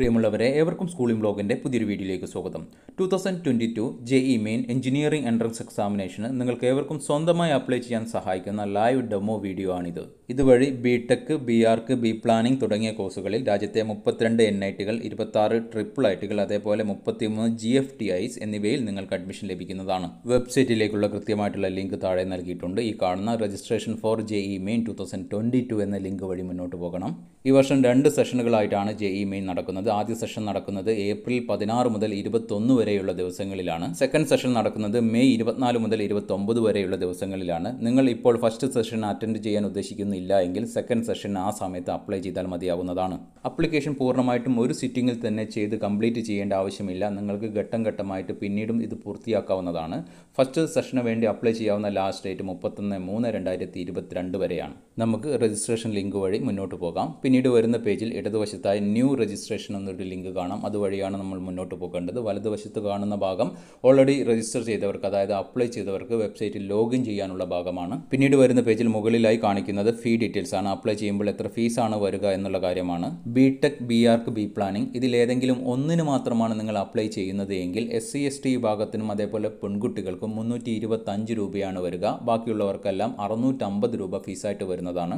പ്രിയമുള്ളവരെ ഏവർക്കും സ്കൂളിംഗ് ബ്ലോഗിൻ്റെ പുതിയൊരു വീഡിയോയിലേക്ക് സ്വാഗതം two thousand twenty two J E main engineering entrance എക്സാമിനേഷന് നിങ്ങൾക്ക് ഏവർക്കും സ്വന്തമായി അപ്ലൈ ചെയ്യാൻ സഹായിക്കുന്ന ലൈവ് ഡെമോ വീഡിയോ ആണിത് ഇതുവഴി B tech B arch B planning തുടങ്ങിയ കോഴ്സുകളിൽ രാജ്യത്തെ മുപ്പത്തിരണ്ട് എൻ ഐ ടികൾ ഇരുപത്താറ് ട്രിപ്പിൾ ഐ ടികൾ അതേപോലെ മുപ്പത്തിമൂന്ന് ജി എഫ് ടി ഐസ് എന്നിവയിൽ നിങ്ങൾക്ക് അഡ്മിഷൻ ലഭിക്കുന്നതാണ് വെബ്സൈറ്റിലേക്കുള്ള കൃത്യമായിട്ടുള്ള ലിങ്ക് താഴെ നൽകിയിട്ടുണ്ട് ഈ കാണുന്ന registration for J E main two thousand twenty two എന്ന ലിങ്ക് വഴി മുന്നോട്ട് പോകണം ഈ വർഷം രണ്ട് സെഷനുകളായിട്ടാണ് ജെ ഇ e മെയിൻ നടക്കുന്നത് ആദ്യ സെഷൻ നടക്കുന്നത് ഏപ്രിൽ പതിനാറ് മുതൽ ഇരുപത്തൊന്ന് വരെയുള്ള ദിവസങ്ങളിലാണ് സെക്കൻഡ് സെഷൻ നടക്കുന്നത് മെയ് ഇരുപത്തിനാല് മുതൽ ഇരുപത്തൊമ്പത് വരെയുള്ള ദിവസങ്ങളിലാണ് നിങ്ങൾ ഇപ്പോൾ ഫസ്റ്റ് സെഷൻ അറ്റൻഡ് ചെയ്യാൻ ഉദ്ദേശിക്കുന്നില്ല എങ്കിൽ സെക്കൻഡ് സെഷൻ ആ സമയത്ത് അപ്ലൈ ചെയ്താൽ മതിയാവുന്നതാണ് അപ്ലിക്കേഷൻ പൂർണ്ണമായിട്ടും ഒരു സിറ്റിംഗിൽ തന്നെ ചെയ്ത് കംപ്ലീറ്റ് ചെയ്യേണ്ട ആവശ്യമില്ല നിങ്ങൾക്ക് ഘട്ടം ഘട്ടമായിട്ട് പിന്നീടും ഇത് പൂർത്തിയാക്കാവുന്നതാണ് ഫസ്റ്റ് സെഷന് വേണ്ടി അപ്ലൈ ചെയ്യാവുന്ന ലാസ്റ്റ് ഡേറ്റ് മുപ്പത്തൊന്ന് മൂന്ന് രണ്ടായിരത്തി ഇരുപത്തിരണ്ട് വരെയാണ് നമുക്ക് രജിസ്ട്രേഷൻ ലിങ്ക് വഴി മുന്നോട്ട് പോകാം പിന്നീട് വരുന്ന പേജിൽ ഇടതുവശത്തായി ന്യൂ രജിസ്ട്രേഷൻ എന്നൊരു ലിങ്ക് കാണാം അതുവഴിയാണ് നമ്മൾ മുന്നോട്ട് പോകേണ്ടത് വലതുവശത്ത് കാണുന്ന ഭാഗം ഓൾറെഡി രജിസ്റ്റർ ചെയ്തവർക്ക് അതായത് അപ്ലൈ ചെയ്തവർക്ക് വെബ്സൈറ്റിൽ ലോഗിൻ ചെയ്യാനുള്ള ഭാഗമാണ് പിന്നീട് വരുന്ന പേജിൽ മുകളിലായി കാണിക്കുന്നത് ഫീ ഡീറ്റെയിൽസ് ആണ് അപ്ലൈ ചെയ്യുമ്പോൾ എത്ര ഫീസാണ് വരിക എന്നുള്ള കാര്യമാണ് B tech B arch B planning ഇതിലേതെങ്കിലും ഒന്നിന് മാത്രമാണ് നിങ്ങൾ അപ്ലൈ ചെയ്യുന്നത് എങ്കിൽ എസ് സി എസ് ടി വിഭാഗത്തിനും അതേപോലെ പെൺകുട്ടികൾക്കും മുന്നൂറ്റി ഇരുപത്തഞ്ച് രൂപയാണ് വരിക ബാക്കിയുള്ളവർക്കെല്ലാം അറുന്നൂറ്റമ്പത് രൂപ ഫീസായിട്ട് വരുന്നത് എന്നതാണ്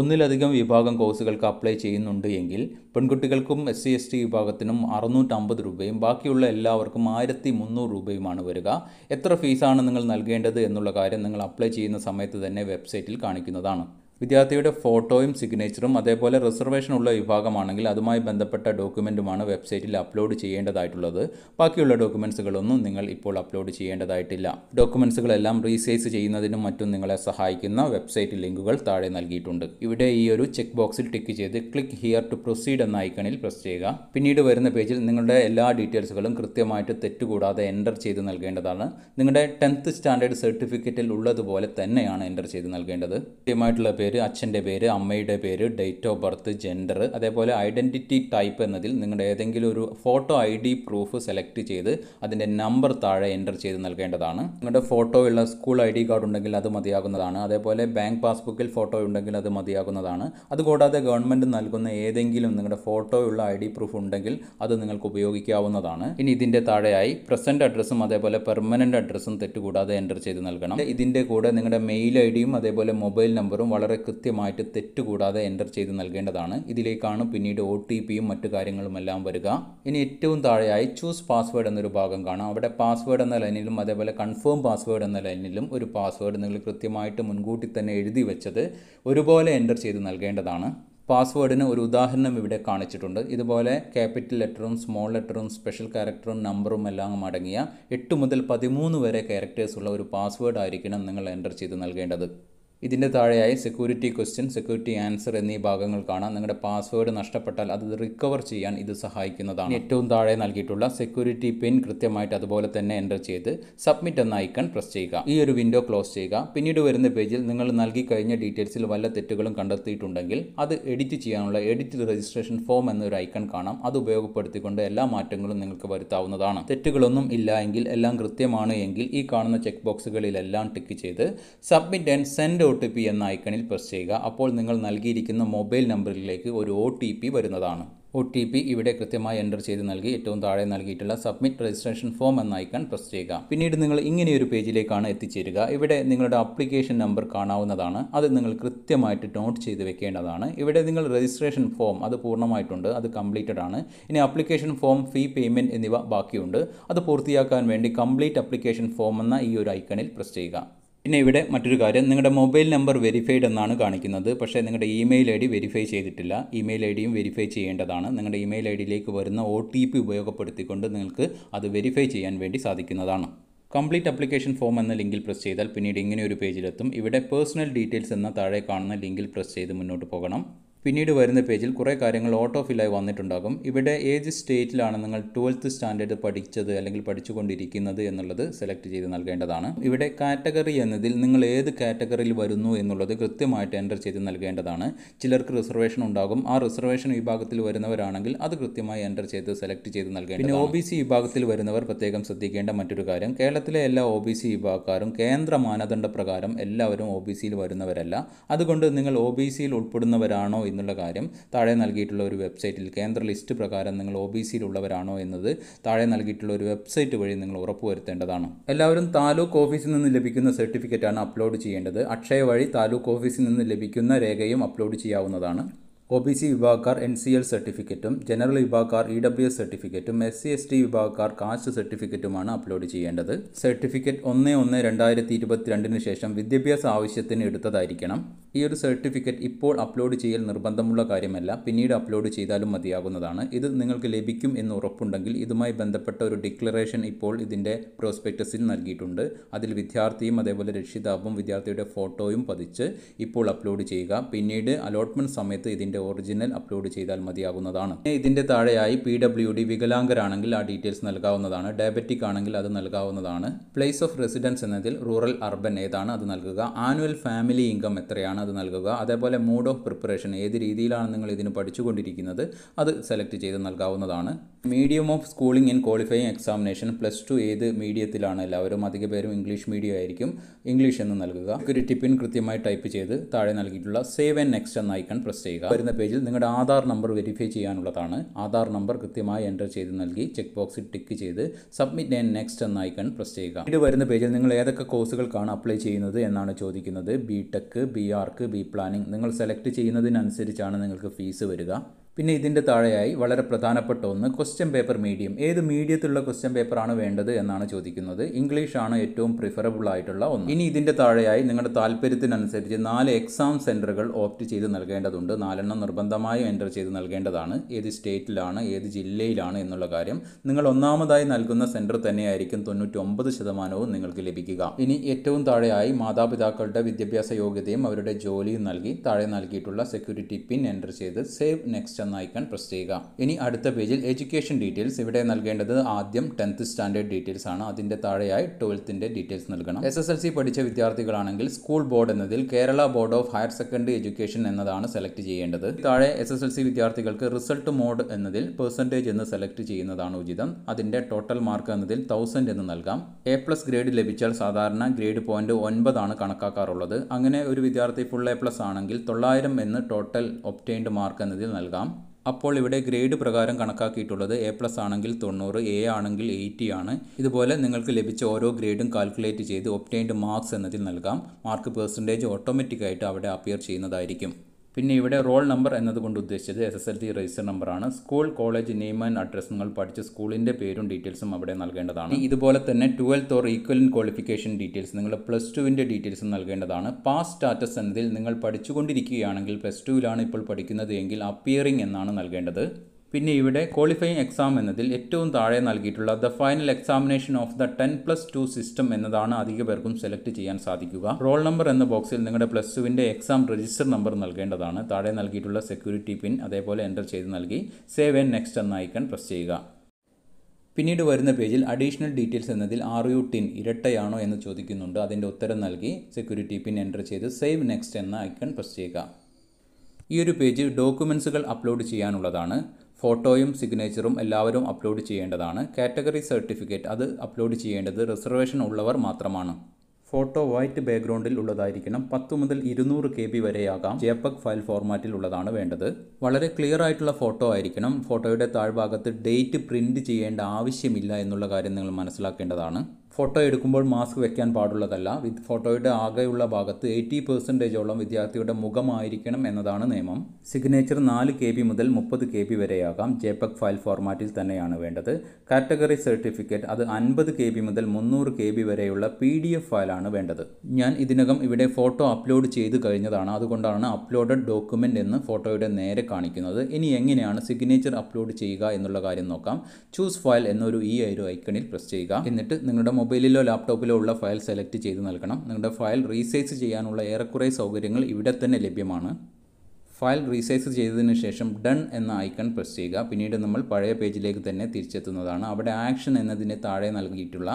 ഒന്നിലധികം വിഭാഗം കോഴ്സുകൾക്ക് അപ്ലൈ ചെയ്യുന്നുണ്ട് എങ്കിൽ പെൺകുട്ടികൾക്കും എസ് സി എസ് ടി വിഭാഗത്തിനും അറുന്നൂറ്റമ്പത് രൂപയും ബാക്കിയുള്ള എല്ലാവർക്കും ആയിരത്തി മുന്നൂറ് രൂപയുമാണ് വരിക എത്ര ഫീസാണ് നിങ്ങൾ നൽകേണ്ടത് എന്നുള്ള കാര്യം നിങ്ങൾ അപ്ലൈ ചെയ്യുന്ന സമയത്ത് തന്നെ വെബ്സൈറ്റിൽ കാണിക്കുന്നതാണ് വിദ്യാർത്ഥിയുടെ ഫോട്ടോയും സിഗ്നേച്ചറും അതേപോലെ റിസർവേഷൻ ഉള്ള വിഭാഗമാണെങ്കിൽ അതുമായി ബന്ധപ്പെട്ട ഡോക്യുമെൻറ്റുമാണ് വെബ്സൈറ്റിൽ അപ്ലോഡ് ചെയ്യേണ്ടതായിട്ടുള്ളത് ബാക്കിയുള്ള ഡോക്യുമെൻസുകളൊന്നും നിങ്ങൾ ഇപ്പോൾ അപ്ലോഡ് ചെയ്യേണ്ടതായിട്ടില്ല ഡോക്യുമെൻസുകളെല്ലാം റീസൈസ് ചെയ്യുന്നതിനും മറ്റും നിങ്ങളെ സഹായിക്കുന്ന വെബ്സൈറ്റ് ലിങ്കുകൾ താഴെ നൽകിയിട്ടുണ്ട് ഇവിടെ ഈ ഒരു ചെക്ക് ബോക്സിൽ ടിക്ക് ചെയ്ത് ക്ലിക്ക് ഹിയർ ടു പ്രൊസീഡ് എന്ന ഐക്കണിൽ പ്രസ് ചെയ്യുക പിന്നീട് വരുന്ന പേജിൽ നിങ്ങളുടെ എല്ലാ ഡീറ്റെയിൽസുകളും കൃത്യമായിട്ട് തെറ്റുകൂടാതെ എൻ്റർ ചെയ്ത് നൽകേണ്ടതാണ് നിങ്ങളുടെ ടെൻത്ത് സ്റ്റാൻഡേർഡ് സർട്ടിഫിക്കറ്റിൽ ഉള്ളതുപോലെ തന്നെയാണ് എൻ്റർ ചെയ്ത് നൽകേണ്ടത് കൃത്യമായിട്ടുള്ള പേര് പേര് അച്ഛൻ്റെ പേര് അമ്മയുടെ പേര് ഡേറ്റ് ഓഫ് ബർത്ത് ജെൻഡർ അതേപോലെ ഐഡൻറ്റിറ്റി ടൈപ്പ് എന്നതിൽ നിങ്ങളുടെ ഏതെങ്കിലും ഒരു photo I D proof select ചെയ്ത് അതിൻ്റെ നമ്പർ താഴെ എൻ്റർ ചെയ്ത് നൽകേണ്ടതാണ് നിങ്ങളുടെ ഫോട്ടോ ഉള്ള സ്കൂൾ ഐ ഡി കാർഡ് ഉണ്ടെങ്കിൽ അത് മതിയാകുന്നതാണ് അതേപോലെ ബാങ്ക് പാസ്ബുക്കിൽ ഫോട്ടോ ഉണ്ടെങ്കിൽ അത് മതിയാകുന്നതാണ് അതുകൂടാതെ ഗവൺമെൻറ് നൽകുന്ന ഏതെങ്കിലും നിങ്ങളുടെ ഫോട്ടോ ഉള്ള ഐ ഡി പ്രൂഫ് ഉണ്ടെങ്കിൽ അത് നിങ്ങൾക്ക് ഉപയോഗിക്കാവുന്നതാണ് ഇനി ഇതിൻ്റെ താഴെയായി പ്രസൻറ്റ് അഡ്രസ്സും അതേപോലെ പെർമനൻറ്റ് അഡ്രസ്സും തെറ്റുകൂടാതെ എൻ്റർ ചെയ്ത് നൽകണം ഇതിൻ്റെ കൂടെ നിങ്ങളുടെ മെയിൽ ഐ ഡിയും അതേപോലെ മൊബൈൽ നമ്പറും വളരെ വളരെ കൃത്യമായിട്ട് തെറ്റുകൂടാതെ എൻ്റർ ചെയ്ത് നൽകേണ്ടതാണ് ഇതിലേക്കാണ് പിന്നീട് ഒ ടി പിയും മറ്റു കാര്യങ്ങളുമെല്ലാം വരിക ഇനി ഏറ്റവും താഴെയായി ചൂസ് പാസ്വേഡ് എന്നൊരു ഭാഗം കാണാം അവിടെ പാസ്വേഡ് എന്ന ലൈനിലും അതേപോലെ കൺഫേം പാസ്വേഡ് എന്ന ലൈനിലും ഒരു പാസ്വേഡ് നിങ്ങൾ കൃത്യമായിട്ട് മുൻകൂട്ടി തന്നെ എഴുതി വെച്ചത് ഒരുപോലെ എൻ്റർ ചെയ്ത് നൽകേണ്ടതാണ് പാസ്വേഡിന് ഒരു ഉദാഹരണം ഇവിടെ കാണിച്ചിട്ടുണ്ട് ഇതുപോലെ ക്യാപിറ്റൽ ലെറ്ററും സ്മോൾ ലെറ്ററും സ്പെഷ്യൽ ക്യാരക്ടറും നമ്പറും എല്ലാം അടങ്ങിയ എട്ട് മുതൽ പതിമൂന്ന് വരെ ക്യാരക്ടേഴ്സ് ഉള്ള ഒരു പാസ്വേഡ് ആയിരിക്കണം നിങ്ങൾ എൻ്റർ ചെയ്ത് നൽകേണ്ടത് ഇതിൻ്റെ താഴെയായി സെക്യൂരിറ്റി ക്വസ്റ്റ്യൻ സെക്യൂരിറ്റി ആൻസർ എന്നീ ഭാഗങ്ങൾ കാണാം നിങ്ങളുടെ പാസ്വേഡ് നഷ്ടപ്പെട്ടാൽ അത് റിക്കവർ ചെയ്യാൻ ഇത് സഹായിക്കുന്നതാണ് ഏറ്റവും താഴെ നൽകിയിട്ടുള്ള സെക്യൂരിറ്റി പിൻ കൃത്യമായിട്ട് അതുപോലെ തന്നെ എൻ്റർ ചെയ്ത് സബ്മിറ്റ് എന്ന ഐക്കൺ പ്രസ് ചെയ്യുക ഈ ഒരു വിൻഡോ ക്ലോസ് ചെയ്യുക പിന്നീട് വരുന്ന പേജിൽ നിങ്ങൾ നൽകി കഴിഞ്ഞ ഡീറ്റെയിൽസിൽ വല്ല തെറ്റുകളും കണ്ടെത്തിയിട്ടുണ്ടെങ്കിൽ അത് എഡിറ്റ് ചെയ്യാനുള്ള എഡിറ്റ് രജിസ്ട്രേഷൻ ഫോം എന്നൊരു ഐക്കൺ കാണാം അത് ഉപയോഗപ്പെടുത്തിക്കൊണ്ട് എല്ലാ മാറ്റങ്ങളും നിങ്ങൾക്ക് വരുത്താവുന്നതാണ് തെറ്റുകളൊന്നും ഇല്ല എങ്കിൽ എല്ലാം കൃത്യമാണ് എങ്കിൽ ഈ കാണുന്ന ചെക്ക് ബോക്സുകളിലെല്ലാം ടിക്ക് ചെയ്ത് submit and send OTP എന്ന ഐക്കണിൽ പ്രസ് ചെയ്യുക അപ്പോൾ നിങ്ങൾ നൽകിയിരിക്കുന്ന മൊബൈൽ നമ്പറിലേക്ക് ഒരു ഒ ടി പി വരുന്നതാണ് ഒ ടി പി ഇവിടെ കൃത്യമായി എൻ്റർ ചെയ്ത് നൽകി ഏറ്റവും താഴെ നൽകിയിട്ടുള്ള സബ്മിറ്റ് രജിസ്ട്രേഷൻ ഫോം എന്ന ഐക്കൺ പ്രസ് ചെയ്യുക പിന്നീട് നിങ്ങൾ ഇങ്ങനെയൊരു പേജിലേക്കാണ് എത്തിച്ചേരുക ഇവിടെ നിങ്ങളുടെ അപ്ലിക്കേഷൻ നമ്പർ കാണാവുന്നതാണ് അത് നിങ്ങൾ കൃത്യമായിട്ട് നോട്ട് ചെയ്ത് വെക്കേണ്ടതാണ് ഇവിടെ നിങ്ങൾ രജിസ്ട്രേഷൻ ഫോം അത് പൂർണ്ണമായിട്ടുണ്ട് അത് കംപ്ലീറ്റഡ് ആണ് ഇനി അപ്ലിക്കേഷൻ ഫോം ഫീ പേയ്മെൻറ്റ് എന്നിവ ബാക്കിയുണ്ട് അത് പൂർത്തിയാക്കാൻ വേണ്ടി കംപ്ലീറ്റ് അപ്ലിക്കേഷൻ ഫോം എന്ന ഈ ഒരു ഐക്കണിൽ പ്രസ് ചെയ്യുക പിന്നെ ഇവിടെ മറ്റൊരു കാര്യം നിങ്ങളുടെ മൊബൈൽ നമ്പർ വെരിഫൈഡ് എന്നാണ് കാണിക്കുന്നത് പക്ഷേ നിങ്ങളുടെ ഇമെയിൽ ഐ ഡി വെരിഫൈ ചെയ്തിട്ടില്ല ഇമെയിൽ ഐ ഡിയും വെരിഫൈ ചെയ്യേണ്ടതാണ് നിങ്ങളുടെ ഇമെയിൽ ഐ ഡിയിലേക്ക് വരുന്ന ഒ ടി പി ഉപയോഗപ്പെടുത്തിക്കൊണ്ട് നിങ്ങൾക്ക് അത് വെരിഫൈ ചെയ്യാൻ വേണ്ടി സാധിക്കുന്നതാണ് കംപ്ലീറ്റ് അപ്ലിക്കേഷൻ ഫോം എന്ന ലിങ്കിൽ പ്രസ് ചെയ്താൽ പിന്നീട് ഇങ്ങനെ ഒരു പേജിലെത്തും ഇവിടെ പേഴ്സണൽ ഡീറ്റെയിൽസ് എന്ന താഴെ കാണുന്ന ലിങ്കിൽ പ്രസ് ചെയ്ത് മുന്നോട്ട് പോകണം പിന്നീട് വരുന്ന പേജിൽ കുറേ കാര്യങ്ങൾ ഓട്ടോ ഫില്ലായി വന്നിട്ടുണ്ടാകും ഇവിടെ ഏത് സ്റ്റേറ്റിലാണ് നിങ്ങൾ ട്വൽത്ത് സ്റ്റാൻഡേർഡ് പഠിച്ചത് അല്ലെങ്കിൽ പഠിച്ചുകൊണ്ടിരിക്കുന്നത് എന്നുള്ളത് സെലക്ട് ചെയ്ത് നൽകേണ്ടതാണ് ഇവിടെ കാറ്റഗറി എന്നതിൽ നിങ്ങൾ ഏത് കാറ്റഗറിയിൽ വരുന്നു എന്നുള്ളത് കൃത്യമായിട്ട് എൻ്റർ ചെയ്ത് നൽകേണ്ടതാണ് ചിലർക്ക് റിസർവേഷൻ ഉണ്ടാകും ആ റിസർവേഷൻ വിഭാഗത്തിൽ വരുന്നവരാണെങ്കിൽ അത് കൃത്യമായി എൻ്റർ ചെയ്ത് സെലക്ട് ചെയ്ത് നൽകേണ്ടത് പിന്നെ ഒ ബി സി വിഭാഗത്തിൽ വരുന്നവർ പ്രത്യേകം ശ്രദ്ധിക്കേണ്ട മറ്റൊരു കാര്യം കേരളത്തിലെ എല്ലാ ഒ ബി സി വിഭാഗക്കാരും കേന്ദ്ര മാനദണ്ഡ പ്രകാരം എല്ലാവരും ഒ ബി സിയിൽ വരുന്നവരല്ല അതുകൊണ്ട് നിങ്ങൾ ഒ ബി സിയിൽ ഉൾപ്പെടുന്നവരാണോ എന്നുള്ള കാര്യം താഴെ നൽകിയിട്ടുള്ള ഒരു വെബ്സൈറ്റിൽ കേന്ദ്ര ലിസ്റ്റ് പ്രകാരം നിങ്ങൾ ഒ ബി സിയിലുള്ളവരാണോ എന്നത് താഴെ നൽകിയിട്ടുള്ള ഒരു വെബ്സൈറ്റ് വഴി നിങ്ങൾ ഉറപ്പുവരുത്തേണ്ടതാണ് എല്ലാവരും താലൂക്ക് ഓഫീസിൽ നിന്ന് ലഭിക്കുന്ന സർട്ടിഫിക്കറ്റാണ് അപ്ലോഡ് ചെയ്യേണ്ടത് അക്ഷയ വഴി താലൂക്ക് ഓഫീസിൽ നിന്ന് ലഭിക്കുന്ന രേഖയും അപ്ലോഡ് ചെയ്യാവുന്നതാണ് ഒ ബി സി വിഭാഗക്കാർ എൻ സി എൽ സർട്ടിഫിക്കറ്റും ജനറൽ വിഭാഗക്കാർ ഇ ഡബ്ല്യു എസ് സർട്ടിഫിക്കറ്റും എസ് സി എസ് ടി വിഭാഗക്കാർ കാസ്റ്റ് സർട്ടിഫിക്കറ്റുമാണ് അപ്ലോഡ് ചെയ്യേണ്ടത് സർട്ടിഫിക്കറ്റ് ഒന്ന് ഒന്ന് രണ്ടായിരത്തി ഇരുപത്തിരണ്ടിന് ശേഷം വിദ്യാഭ്യാസ ആവശ്യത്തിന് എടുത്തതായിരിക്കണം ഈ ഒരു സർട്ടിഫിക്കറ്റ് ഇപ്പോൾ അപ്ലോഡ് ചെയ്യൽ നിർബന്ധമുള്ള കാര്യമല്ല പിന്നീട് അപ്ലോഡ് ചെയ്താലും മതിയാകുന്നതാണ് ഇത് നിങ്ങൾക്ക് ലഭിക്കും എന്ന് ഉറപ്പുണ്ടെങ്കിൽ ഇതുമായി ബന്ധപ്പെട്ട ഒരു ഡിക്ലറേഷൻ ഇപ്പോൾ ഇതിൻ്റെ പ്രോസ്പെക്ടസിൽ നൽകിയിട്ടുണ്ട് അതിൽ വിദ്യാർത്ഥിയും അതേപോലെ രക്ഷിതാവും വിദ്യാർത്ഥിയുടെ ഫോട്ടോയും പതിച്ച് ഇപ്പോൾ അപ്ലോഡ് ചെയ്യുക പിന്നീട് അലോട്ട്മെൻറ്റ് സമയത്ത് ഇതിൻ്റെ ഒറിജിനൽ അപ്ലോഡ് ചെയ്താൽ മതിയാകുന്നതാണ് ഇതിന്റെ താഴെയായി പി ഡബ്ല്യു ഡി വികലാംഗരാണെങ്കിൽ ആ ഡീറ്റെയിൽസ് നൽകാവുന്നതാണ് ഡയബറ്റിക് ആണെങ്കിൽ അത് നൽകാവുന്നതാണ് പ്ലേസ് ഓഫ് റെസിഡൻസ് എന്നതിൽ റൂറൽ അർബൻ ഏതാണ് അത് നൽകുക ആനുവൽ ഫാമിലി ഇൻകം എത്രയാണ് അത് നൽകുക അതേപോലെ മൂഡ് ഓഫ് പ്രിപ്പറേഷൻ ഏത് രീതിയിലാണ് നിങ്ങൾ ഇതിന് പഠിച്ചുകൊണ്ടിരിക്കുന്നത് അത് സെലക്ട് ചെയ്ത് നൽകാവുന്നതാണ് medium of schooling in qualifying examination plus two ഏത് മീഡിയത്തിലാണ് എല്ലാവരും അധിക പേരും ഇംഗ്ലീഷ് മീഡിയം ആയിരിക്കും ഇംഗ്ലീഷ് എന്ന് നൽകുക ഒരു ടിപ്പിൻ കൃത്യമായി ടൈപ്പ് ചെയ്ത് താഴെ നൽകിയിട്ടുള്ള സേവ് ആൻഡ് നെക്സ്റ്റ് എന്ന ഐക്കൺ പ്രസ് ചെയ്യുക വരുന്ന പേജിൽ നിങ്ങളുടെ ആധാർ നമ്പർ വെരിഫൈ ചെയ്യാനുള്ളതാണ് ആധാർ നമ്പർ കൃത്യമായി എൻ്റർ ചെയ്ത് നൽകി ചെക്ക് ബോക്സിൽ ടിക്ക് ചെയ്ത് സബ്മിറ്റ് ആൻഡ് നെക്സ്റ്റ് എന്ന ഐക്കൺ പ്രസ് ചെയ്യുക ഇത് വരുന്ന പേജിൽ നിങ്ങൾ ഏതൊക്കെ കോഴ്സുകൾക്കാണ് അപ്ലൈ ചെയ്യുന്നത് എന്നാണ് ചോദിക്കുന്നത് B tech B arch B planning നിങ്ങൾ സെലക്ട് ചെയ്യുന്നതിനനുസരിച്ചാണ് നിങ്ങൾക്ക് ഫീസ് വരിക പിന്നെ ഇതിൻ്റെ താഴെയായി വളരെ പ്രധാനപ്പെട്ട ഒന്ന് ക്വസ്റ്റ്യൻ പേപ്പർ മീഡിയം ഏത് മീഡിയത്തിലുള്ള ക്വസ്റ്റ്യൻ പേപ്പറാണ് വേണ്ടത് എന്നാണ് ചോദിക്കുന്നത് ഇംഗ്ലീഷ് ആണ് ഏറ്റവും പ്രിഫറബിൾ ആയിട്ടുള്ള ഒന്ന് ഇനി ഇതിൻ്റെ താഴെയായി നിങ്ങളുടെ താല്പര്യത്തിനനുസരിച്ച് നാല് എക്സാം സെൻറ്ററുകൾ ഓപ്റ്റ് ചെയ്ത് നൽകേണ്ടതുണ്ട് നാലെണ്ണം നിർബന്ധമായും എൻ്റർ ചെയ്ത് നൽകേണ്ടതാണ് ഏത് സ്റ്റേറ്റിലാണ് ഏത് ജില്ലയിലാണ് എന്നുള്ള കാര്യം നിങ്ങൾ ഒന്നാമതായി നൽകുന്ന സെൻറ്റർ തന്നെയായിരിക്കും തൊണ്ണൂറ്റി ശതമാനവും നിങ്ങൾക്ക് ലഭിക്കുക ഇനി ഏറ്റവും താഴെയായി മാതാപിതാക്കളുടെ വിദ്യാഭ്യാസ യോഗ്യതയും അവരുടെ ജോലിയും നൽകി താഴെ നൽകിയിട്ടുള്ള സെക്യൂരിറ്റി പിൻ എൻ്റർ ചെയ്ത് സേവ് നെക്സ്റ്റ് എന്ന ഐക്കൺ പ്രസ് ചെയ്യുക ഇനി അടുത്ത പേജിൽ എഡ്യൂക്കേഷൻ ഡീറ്റെയിൽസ് ഇവിടെ നൽകേണ്ടത് ആദ്യം ടെൻത്ത് സ്റ്റാൻഡേർഡ് ഡീറ്റെയിൽസ് ആണ് അതിൻ്റെ താഴെയായി ട്വൽത്തിൻ്റെ ഡീറ്റെയിൽസ് നൽകണം എസ് എസ് എൽ സി പഠിച്ച വിദ്യാർത്ഥികളാണെങ്കിൽ സ്കൂൾ ബോർഡ് എന്നതിൽ Kerala board of higher secondary education എന്നതാണ് സെലക്ട് ചെയ്യേണ്ടത് താഴെ എസ് എസ് എൽ സി വിദ്യാർത്ഥികൾക്ക് റിസൾട്ട് മോഡ് എന്നതിൽ പെർസെൻറ്റേജ് എന്ന് സെലക്ട് ചെയ്യുന്നതാണ് ഉചിതം അതിൻ്റെ ടോട്ടൽ മാർക്ക് എന്നതിൽ തൗസൻഡ് എന്ന് നൽകാം എ പ്ലസ് ഗ്രേഡ് ലഭിച്ചാൽ സാധാരണ ഗ്രേഡ് പോയിന്റ് ഒൻപതാണ് കണക്കാക്കാറുള്ളത് അങ്ങനെ ഒരു വിദ്യാർത്ഥി ഫുൾ എ പ്ലസ് ആണെങ്കിൽ തൊള്ളായിരം എന്ന് ടോട്ടൽ ഒപ്റ്റൈൻഡ് മാർക്ക് എന്നതിൽ നൽകാം അപ്പോൾ ഇവിടെ ഗ്രേഡ് പ്രകാരം കണക്കാക്കിയിട്ടുള്ളത് എ പ്ലസ് ആണെങ്കിൽ തൊണ്ണൂറ് എ ആണെങ്കിൽ എയ്റ്റി ആണ് ഇതുപോലെ നിങ്ങൾക്ക് ലഭിച്ച ഓരോ ഗ്രേഡും കാൽക്കുലേറ്റ് ചെയ്ത് ഒപ്റ്റൈൻഡ് മാർക്സ് എന്നതിൽ നൽകാം മാർക്ക് പെർസെൻറ്റേജ് ഓട്ടോമാറ്റിക്കായിട്ട് അവിടെ അപ്പിയർ ചെയ്യുന്നതായിരിക്കും പിന്നെ ഇവിടെ റോൾ നമ്പർ എന്നതുകൊണ്ട് ഉദ്ദേശിച്ചത് S S L C register നമ്പറാണ് school college name and address നിങ്ങൾ പഠിച്ച സ്കൂളിൻ്റെ പേരും ഡീറ്റെയിൽസും അവിടെ നൽകേണ്ടതാണ് ഇതുപോലെ തന്നെ twelfth or equivalent qualification details നിങ്ങൾ പ്ലസ് ടുവിൻ്റെ ഡീറ്റെയിൽസും നൽകേണ്ടതാണ് പാസ് സ്റ്റാറ്റസ് എന്നതിൽ നിങ്ങൾ പഠിച്ചുകൊണ്ടിരിക്കുകയാണെങ്കിൽ പ്ലസ് ടുവിലാണ് ഇപ്പോൾ പഠിക്കുന്നത് എങ്കിൽ അപ്പിയറിംഗ് എന്നാണ് നൽകേണ്ടത് പിന്നെ ഇവിടെ ക്വാളിഫയിങ് എക്സാം എന്നതിൽ ഏറ്റവും താഴെ നൽകിയിട്ടുള്ള the final examination of the ten plus two system എന്നതാണ് അധിക പേർക്കും സെലക്ട് ചെയ്യാൻ സാധിക്കുക റോൾ നമ്പർ എന്ന ബോക്സിൽ നിങ്ങളുടെ പ്ലസ് ടുവിൻ്റെ എക്സാം രജിസ്റ്റർ നമ്പർ നൽകേണ്ടതാണ് താഴെ നൽകിയിട്ടുള്ള സെക്യൂരിറ്റി പിൻ അതേപോലെ എൻ്റർ ചെയ്ത് നൽകി സേവ് ആൻഡ് നെക്സ്റ്റ് എന്ന ഐക്കൺ പ്രസ് ചെയ്യുക പിന്നീട് വരുന്ന പേജിൽ അഡീഷണൽ ഡീറ്റെയിൽസ് എന്നതിൽ ആർ യു ടിൻ ഇരട്ടയാണോ എന്ന് ചോദിക്കുന്നുണ്ട് അതിൻ്റെ ഉത്തരം നൽകി സെക്യൂരിറ്റി പിൻ എൻ്റർ ചെയ്ത് സേവ് നെക്സ്റ്റ് എന്ന ഐക്കൺ പ്രസ് ചെയ്യുക ഈ ഒരു പേജ് ഡോക്യുമെൻസുകൾ അപ്ലോഡ് ചെയ്യാനുള്ളതാണ് ഫോട്ടോയും സിഗ്നേച്ചറും എല്ലാവരും അപ്ലോഡ് ചെയ്യേണ്ടതാണ് കാറ്റഗറി സർട്ടിഫിക്കറ്റ് അത് അപ്ലോഡ് ചെയ്യേണ്ടത് റിസർവേഷൻ ഉള്ളവർ മാത്രമാണ് ഫോട്ടോ വൈറ്റ് ബാക്ക്ഗ്രൗണ്ടിൽ ഉള്ളതായിരിക്കണം പത്ത് മുതൽ ഇരുന്നൂറ് കെ ബി വരെയാകാം ജെപക് ഫയൽ ഫോർമാറ്റിൽ ഉള്ളതാണ് വേണ്ടത് വളരെ ക്ലിയർ ആയിട്ടുള്ള ഫോട്ടോ ആയിരിക്കണം ഫോട്ടോയുടെ താഴ്ഭാഗത്ത് ഡേറ്റ് പ്രിൻറ്റ് ചെയ്യേണ്ട ആവശ്യമില്ല എന്നുള്ള കാര്യം നിങ്ങൾ മനസ്സിലാക്കേണ്ടതാണ് ഫോട്ടോ എടുക്കുമ്പോൾ മാസ്ക് വെക്കാൻ പാടുള്ളതല്ല വിത്ത് ഫോട്ടോയുടെ ആകെയുള്ള ഭാഗത്ത് എയ്റ്റി പെർസെൻറ്റേജോളം വിദ്യാർത്ഥിയുടെ മുഖമായിരിക്കണം എന്നതാണ് നിയമം സിഗ്നേച്ചർ നാല് കെ ബി മുതൽ മുപ്പത് കെ ബി വരെയാകാം ജെപെക് ഫയൽ ഫോർമാറ്റിൽ തന്നെയാണ് വേണ്ടത് കാറ്റഗറി സർട്ടിഫിക്കറ്റ് അത് അൻപത് കെ ബി മുതൽ മുന്നൂറ് കെ ബി വരെയുള്ള പി ഡി എഫ് ഫയലാണ് വേണ്ടത് ഞാൻ ഇതിനകം ഇവിടെ ഫോട്ടോ അപ്ലോഡ് ചെയ്ത് കഴിഞ്ഞതാണ് അതുകൊണ്ടാണ് അപ്ലോഡഡ് ഡോക്യുമെൻ്റ് എന്ന് ഫോട്ടോയുടെ നേരെ കാണിക്കുന്നത് ഇനി എങ്ങനെയാണ് സിഗ്നേച്ചർ അപ്ലോഡ് ചെയ്യുക എന്നുള്ള കാര്യം നോക്കാം ചൂസ് ഫയൽ എന്നൊരു ഈ ഒരു ഐക്കണിൽ പ്രസ് ചെയ്യുക എന്നിട്ട് നിങ്ങളുടെ മൊബൈലിലോ ലാപ്ടോപ്പിലോ ഉള്ള ഫയൽ സെലക്ട് ചെയ്ത് നൽകണം നിങ്ങളുടെ ഫയൽ റീസൈസ് ചെയ്യാനുള്ള ഏറെക്കുറെ സൗകര്യങ്ങൾ ഇവിടെ തന്നെ ലഭ്യമാണ് ഫയൽ റീസൈസ് ചെയ്തതിന് ശേഷം ഡൺ എന്ന ഐക്കൺ പ്രസ് ചെയ്യുക പിന്നീട് നമ്മൾ പഴയ പേജിലേക്ക് തന്നെ തിരിച്ചെത്തുന്നതാണ് അവിടെ ആക്ഷൻ എന്നതിന് താഴെ നൽകിയിട്ടുള്ള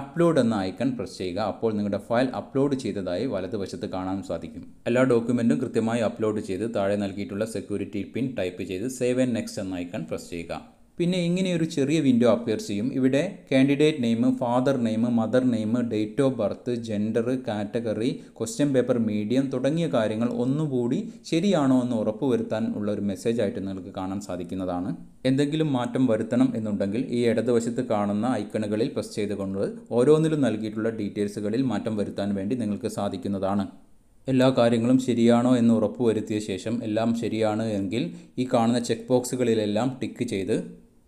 അപ്ലോഡ് എന്ന ഐക്കൺ പ്രസ് ചെയ്യുക അപ്പോൾ നിങ്ങളുടെ ഫയൽ അപ്ലോഡ് ചെയ്തതായി വലതുവശത്ത് കാണാൻ സാധിക്കും എല്ലാ ഡോക്യുമെൻറ്റും കൃത്യമായി അപ്ലോഡ് ചെയ്ത് താഴെ നൽകിയിട്ടുള്ള സെക്യൂരിറ്റി പിൻ ടൈപ്പ് ചെയ്ത് സേവ് ആൻഡ് നെക്സ്റ്റ് എന്ന ഐക്കൺ പ്രസ് ചെയ്യുക പിന്നെ ഇങ്ങനെയൊരു ചെറിയ വിൻഡോ അപ്പിയർ ചെയ്യും ഇവിടെ candidate name father name mother name date of birth gender category question paper medium തുടങ്ങിയ കാര്യങ്ങൾ ഒന്നുകൂടി ശരിയാണോ എന്ന് ഉറപ്പുവരുത്താൻ ഉള്ള ഒരു മെസ്സേജ് ആയിട്ട് നിങ്ങൾക്ക് കാണാൻ സാധിക്കുന്നതാണ് എന്തെങ്കിലും മാറ്റം വരുത്തണം എന്നുണ്ടെങ്കിൽ ഈ ഇടതുവശത്ത് കാണുന്ന ഐക്കണുകളിൽ പ്രസ് ചെയ്തുകൊണ്ട് ഓരോന്നിലും നൽകിയിട്ടുള്ള ഡീറ്റെയിൽസുകളിൽ മാറ്റം വരുത്താൻ വേണ്ടി നിങ്ങൾക്ക് സാധിക്കുന്നതാണ് എല്ലാ കാര്യങ്ങളും ശരിയാണോ എന്ന് ഉറപ്പുവരുത്തിയ ശേഷം എല്ലാം ശരിയാണ് എങ്കിൽ ഈ കാണുന്ന ചെക്ക് ബോക്സുകളിലെല്ലാം ടിക്ക് ചെയ്ത്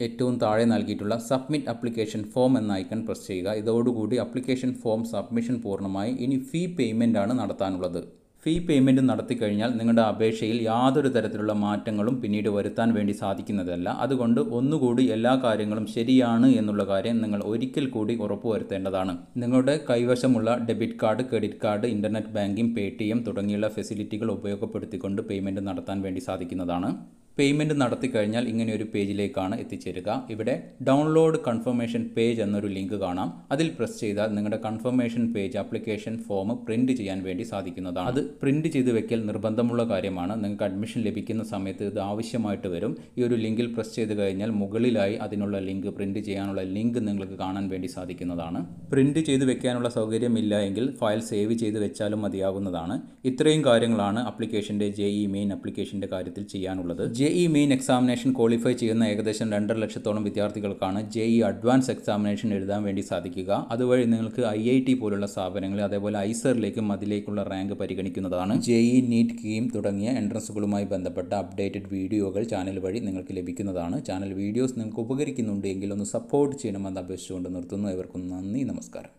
ഏറ്റവും താഴെ നൽകിയിട്ടുള്ള സബ്മിറ്റ് അപ്ലിക്കേഷൻ ഫോം എന്ന ഐക്കൺ പ്രസ് ചെയ്യുക ഇതോടുകൂടി അപ്ലിക്കേഷൻ ഫോം സബ്മിഷൻ പൂർണ്ണമായി ഇനി ഫീ പേയ്മെൻ്റ് ആണ് നടത്താനുള്ളത് ഫീ നടത്തി നടത്തിക്കഴിഞ്ഞാൽ നിങ്ങളുടെ അപേക്ഷയിൽ യാതൊരു തരത്തിലുള്ള മാറ്റങ്ങളും പിന്നീട് വരുത്താൻ വേണ്ടി സാധിക്കുന്നതല്ല അതുകൊണ്ട് ഒന്നുകൂടി എല്ലാ കാര്യങ്ങളും ശരിയാണ് എന്നുള്ള കാര്യം നിങ്ങൾ ഒരിക്കൽ കൂടി ഉറപ്പുവരുത്തേണ്ടതാണ് നിങ്ങളുടെ കൈവശമുള്ള debit card credit card internet banking pay തുടങ്ങിയുള്ള ഫെസിലിറ്റികൾ ഉപയോഗപ്പെടുത്തിക്കൊണ്ട് പേയ്മെൻറ്റ് നടത്താൻ വേണ്ടി സാധിക്കുന്നതാണ് പേയ്മെൻറ്റ് നടത്തി കഴിഞ്ഞാൽ ഇങ്ങനെ ഒരു പേജിലേക്കാണ് എത്തിച്ചേരുക ഇവിടെ ഡൗൺലോഡ് കൺഫർമേഷൻ പേജ് എന്നൊരു ലിങ്ക് കാണാം അതിൽ പ്രസ് ചെയ്താൽ നിങ്ങളുടെ confirmation page application form print ചെയ്യാൻ വേണ്ടി സാധിക്കുന്നതാണ് അത് പ്രിൻറ്റ് ചെയ്ത് വെക്കൽ നിർബന്ധമുള്ള കാര്യമാണ് നിങ്ങൾക്ക് അഡ്മിഷൻ ലഭിക്കുന്ന സമയത്ത് ഇത് ആവശ്യമായിട്ട് വരും ഈ ഒരു ലിങ്കിൽ പ്രസ് ചെയ്ത് കഴിഞ്ഞാൽ മുകളിലായി അതിനുള്ള ലിങ്ക് പ്രിൻറ്റ് ചെയ്യാനുള്ള ലിങ്ക് നിങ്ങൾക്ക് കാണാൻ വേണ്ടി സാധിക്കുന്നതാണ് പ്രിൻറ്റ് ചെയ്ത് വെക്കാനുള്ള സൗകര്യമില്ല എങ്കിൽ ഫയൽ സേവ് ചെയ്ത് വെച്ചാലും മതിയാകുന്നതാണ് ഇത്രയും കാര്യങ്ങളാണ് അപ്ലിക്കേഷൻ്റെ ജെ ഇ മെയിൻ അപ്ലിക്കേഷൻ്റെ കാര്യത്തിൽ ചെയ്യാനുള്ളത് J J E main examination qualify ചെയ്യുന്ന ഏകദേശം രണ്ടര ലക്ഷത്തോളം വിദ്യാർത്ഥികൾക്കാണ് ജെ ഇ അഡ്വാൻസ് എക്സാമിനേഷൻ എഴുതാൻ വേണ്ടി സാധിക്കുക അതുവഴി നിങ്ങൾക്ക് ഐ ഐ ടി പോലുള്ള സ്ഥാപനങ്ങൾ അതേപോലെ ഐസറിലേക്കും അതിലേക്കുള്ള റാങ്ക് പരിഗണിക്കുന്നതാണ് ജെ ഇ നീറ്റ് കീം തുടങ്ങിയ എൻട്രൻസുകളുമായി ബന്ധപ്പെട്ട അപ്ഡേറ്റഡ് വീഡിയോകൾ ചാനൽ വഴി നിങ്ങൾക്ക് ലഭിക്കുന്നതാണ് ചാനൽ വീഡിയോസ് നിങ്ങൾക്ക് ഉപകരിക്കുന്നുണ്ടെങ്കിൽ ഒന്ന് സപ്പോർട്ട് ചെയ്യണമെന്ന് അപേക്ഷിച്ചുകൊണ്ട് നിർത്തുന്നു ഇവർക്കും നന്ദി നമസ്കാരം